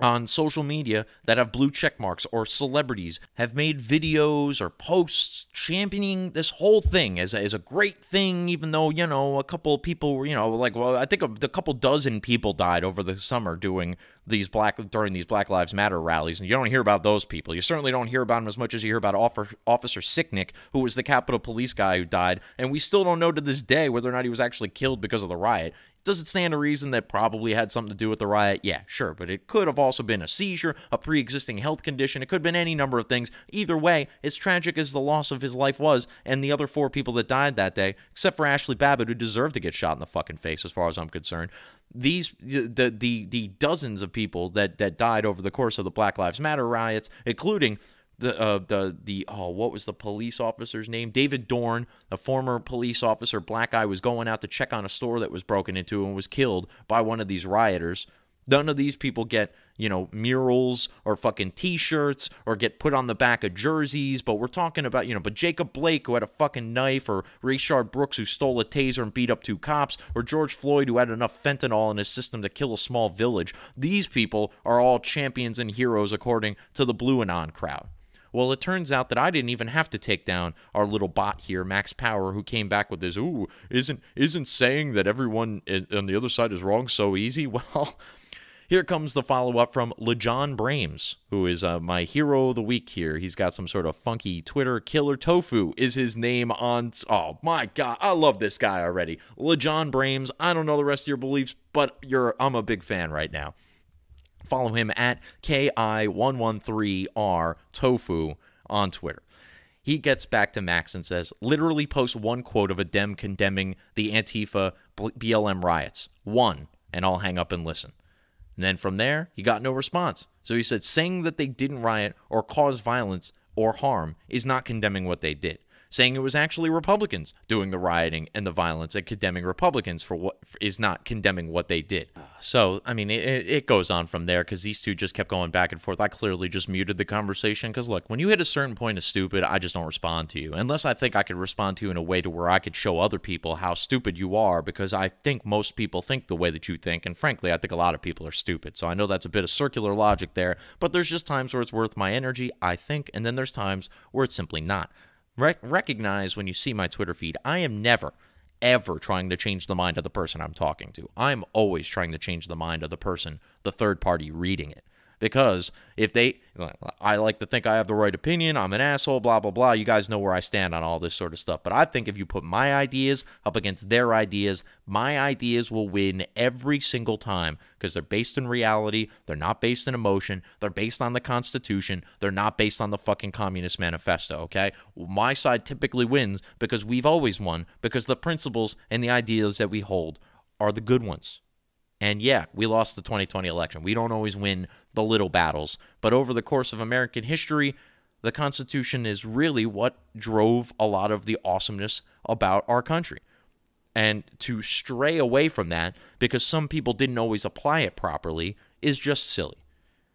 on social media that have blue check marks or celebrities have made videos or posts championing this whole thing as a, as a great thing even though you know a couple of people you know like well i think a, a couple dozen people died over the summer doing these black during these black lives matter rallies and you don't hear about those people you certainly don't hear about them as much as you hear about officer sicknick who was the capitol police guy who died and we still don't know to this day whether or not he was actually killed because of the riot does it stand to reason that probably had something to do with the riot? Yeah, sure, but it could have also been a seizure, a pre existing health condition, it could have been any number of things. Either way, as tragic as the loss of his life was, and the other four people that died that day, except for Ashley Babbitt, who deserved to get shot in the fucking face, as far as I'm concerned, these the the the dozens of people that that died over the course of the Black Lives Matter riots, including the uh, the the oh what was the police officer's name David Dorn a former police officer black guy was going out to check on a store that was broken into and was killed by one of these rioters none of these people get you know murals or fucking t-shirts or get put on the back of jerseys but we're talking about you know but Jacob Blake who had a fucking knife or Rayshard Brooks who stole a taser and beat up two cops or George Floyd who had enough fentanyl in his system to kill a small village these people are all champions and heroes according to the Blue on crowd well, it turns out that I didn't even have to take down our little bot here, Max Power, who came back with this, ooh, isn't isn't saying that everyone on the other side is wrong so easy? <laughs> Well, here comes the follow up from LeJon Brames, who is uh, my hero of the week here. He's got some sort of funky Twitter. Killer Tofu is his name on. Oh my God, I love this guy already. LeJon Brames, I don't know the rest of your beliefs, but you're I'm a big fan right now. Follow him at KI113R Tofu on Twitter. He gets back to Max and says, literally post one quote of a Dem condemning the Antifa BLM riots. One, and I'll hang up and listen. And then from there, he got no response. So he said, saying that they didn't riot or cause violence or harm is not condemning what they did saying it was actually Republicans doing the rioting and the violence and condemning Republicans for what is not condemning what they did. Ah. So, I mean, it, it goes on from there because these two just kept going back and forth. I clearly just muted the conversation because, look, when you hit a certain point of stupid, I just don't respond to you unless I think I could respond to you in a way to where I could show other people how stupid you are because I think most people think the way that you think. And frankly, I think a lot of people are stupid. So I know that's a bit of circular logic there, but there's just times where it's worth my energy, I think, and then there's times where it's simply not recognize when you see my Twitter feed, I am never, ever trying to change the mind of the person I'm talking to. I'm always trying to change the mind of the person, the third party reading it because if they i like to think i have the right opinion i'm an asshole blah blah blah you guys know where i stand on all this sort of stuff but i think if you put my ideas up against their ideas my ideas will win every single time because they're based in reality they're not based in emotion they're based on the constitution they're not based on the fucking communist manifesto okay my side typically wins because we've always won because the principles and the ideas that we hold are the good ones and yeah, we lost the 2020 election. We don't always win the little battles, but over the course of American history, the Constitution is really what drove a lot of the awesomeness about our country. And to stray away from that because some people didn't always apply it properly is just silly.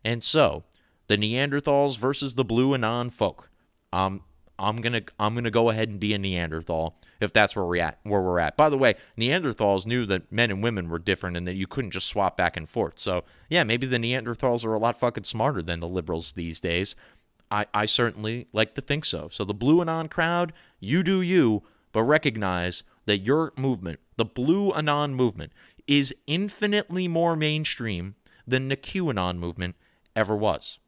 And so, the Neanderthals versus the blue and folk. Um, I'm gonna I'm gonna go ahead and be a Neanderthal if that's where we're at where we're at. By the way, Neanderthals knew that men and women were different and that you couldn't just swap back and forth. So yeah, maybe the Neanderthals are a lot fucking smarter than the liberals these days. I, I certainly like to think so. So the blue anon crowd, you do you, but recognize that your movement, the blue anon movement, is infinitely more mainstream than the QAnon movement ever was.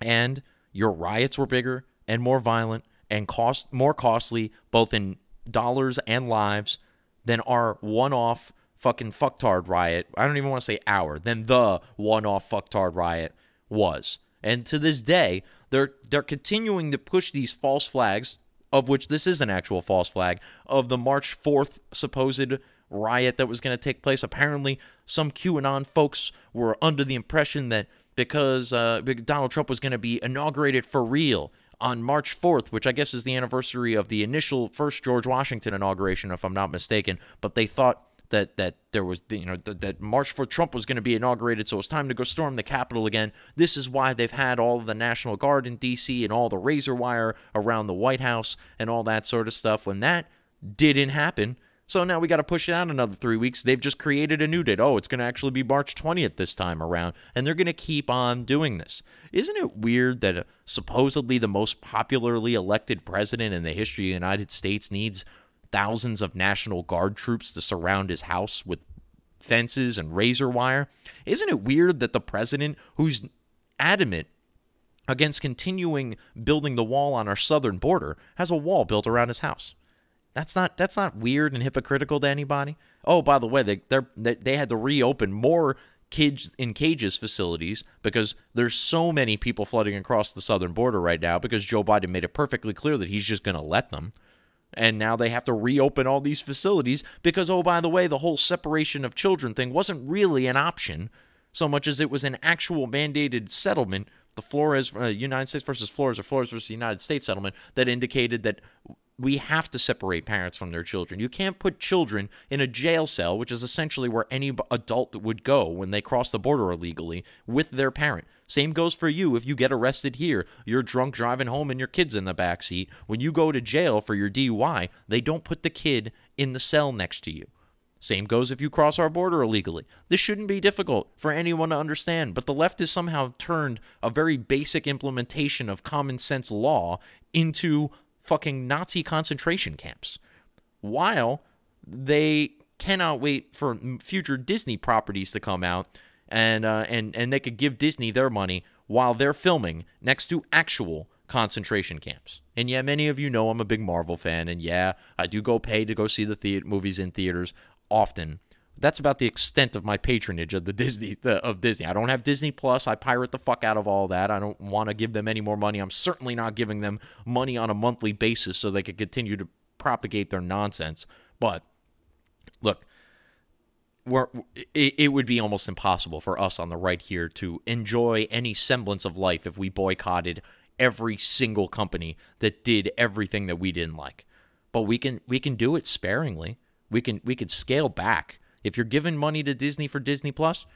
And your riots were bigger, and more violent and cost more costly both in dollars and lives than our one-off fucking fucktard riot. I don't even want to say our, than the one-off fucktard riot was. And to this day, they're they're continuing to push these false flags, of which this is an actual false flag, of the March 4th supposed riot that was going to take place. Apparently, some QAnon folks were under the impression that because uh, Donald Trump was going to be inaugurated for real on March 4th, which I guess is the anniversary of the initial first George Washington inauguration, if I'm not mistaken. But they thought that that there was you know that, that March 4th Trump was going to be inaugurated, so it's time to go storm the Capitol again. This is why they've had all the National Guard in D.C. and all the razor wire around the White House and all that sort of stuff. When that didn't happen, so now we got to push it out another three weeks. They've just created a new date. Oh, it's going to actually be March 20th this time around. And they're going to keep on doing this. Isn't it weird that uh, supposedly the most popularly elected president in the history of the United States needs thousands of National Guard troops to surround his house with fences and razor wire? Isn't it weird that the president, who's adamant against continuing building the wall on our southern border, has a wall built around his house? That's not that's not weird and hypocritical to anybody. Oh, by the way, they they they had to reopen more kids in cages facilities because there's so many people flooding across the southern border right now because Joe Biden made it perfectly clear that he's just going to let them. And now they have to reopen all these facilities because oh by the way, the whole separation of children thing wasn't really an option so much as it was an actual mandated settlement the Flores uh, United States versus Flores or Flores versus the United States settlement that indicated that we have to separate parents from their children. You can't put children in a jail cell, which is essentially where any adult would go when they cross the border illegally, with their parent. Same goes for you if you get arrested here. You're drunk driving home and your kid's in the back seat. When you go to jail for your DUI, they don't put the kid in the cell next to you. Same goes if you cross our border illegally. This shouldn't be difficult for anyone to understand, but the left has somehow turned a very basic implementation of common sense law into fucking Nazi concentration camps while they cannot wait for future Disney properties to come out and uh, and and they could give Disney their money while they're filming next to actual concentration camps. And yeah, many of you know I'm a big Marvel fan, and yeah, I do go pay to go see the movies in theaters often that's about the extent of my patronage of the Disney the, of Disney. I don't have Disney Plus. I pirate the fuck out of all that. I don't want to give them any more money. I'm certainly not giving them money on a monthly basis so they can continue to propagate their nonsense. But look, we're, it, it would be almost impossible for us on the right here to enjoy any semblance of life if we boycotted every single company that did everything that we didn't like. But we can we can do it sparingly. We can we can scale back if you're giving money to Disney for Disney Plus,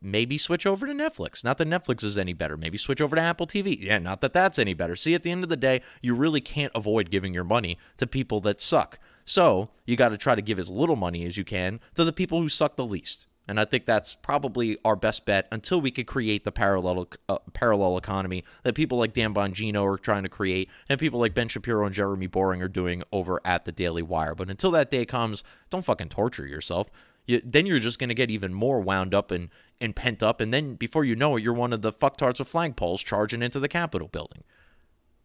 maybe switch over to Netflix. Not that Netflix is any better. Maybe switch over to Apple TV. Yeah, not that that's any better. See, at the end of the day, you really can't avoid giving your money to people that suck. So you got to try to give as little money as you can to the people who suck the least. And I think that's probably our best bet until we could create the parallel uh, parallel economy that people like Dan Bongino are trying to create and people like Ben Shapiro and Jeremy Boring are doing over at the Daily Wire. But until that day comes, don't fucking torture yourself. You, then you're just going to get even more wound up and, and pent up. And then before you know it, you're one of the fucktards with flagpoles charging into the Capitol building.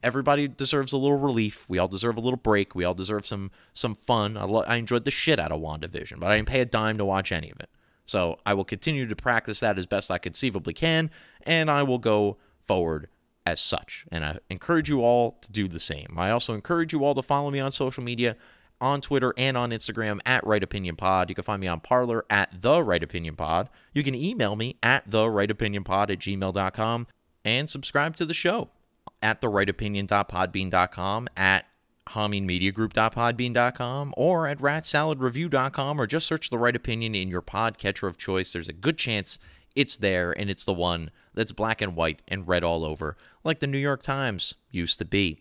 Everybody deserves a little relief. We all deserve a little break. We all deserve some some fun. I, I enjoyed the shit out of WandaVision, but I didn't pay a dime to watch any of it. So I will continue to practice that as best I conceivably can, and I will go forward as such. And I encourage you all to do the same. I also encourage you all to follow me on social media on Twitter and on Instagram at Right Opinion Pod. You can find me on Parlor at The Right Opinion Pod. You can email me at The Right Opinion Pod at gmail.com and subscribe to the show at The Right Opinion.podbean.com, at homingmediagroup.podbean.com, or at ratsaladreview.com, or just search The Right Opinion in your podcatcher of choice. There's a good chance it's there and it's the one that's black and white and red all over, like the New York Times used to be.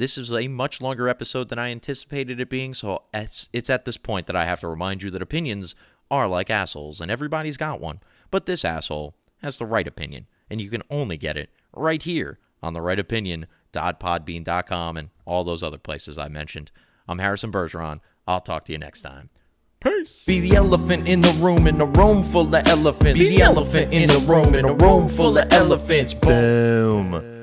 This is a much longer episode than I anticipated it being, so it's, it's at this point that I have to remind you that opinions are like assholes, and everybody's got one. But this asshole has the right opinion, and you can only get it right here on the right opinion. com and all those other places I mentioned. I'm Harrison Bergeron. I'll talk to you next time. Peace. Be the elephant in the room, in a room full of elephants. Be the elephant in the room, in a room full of elephants. Boom.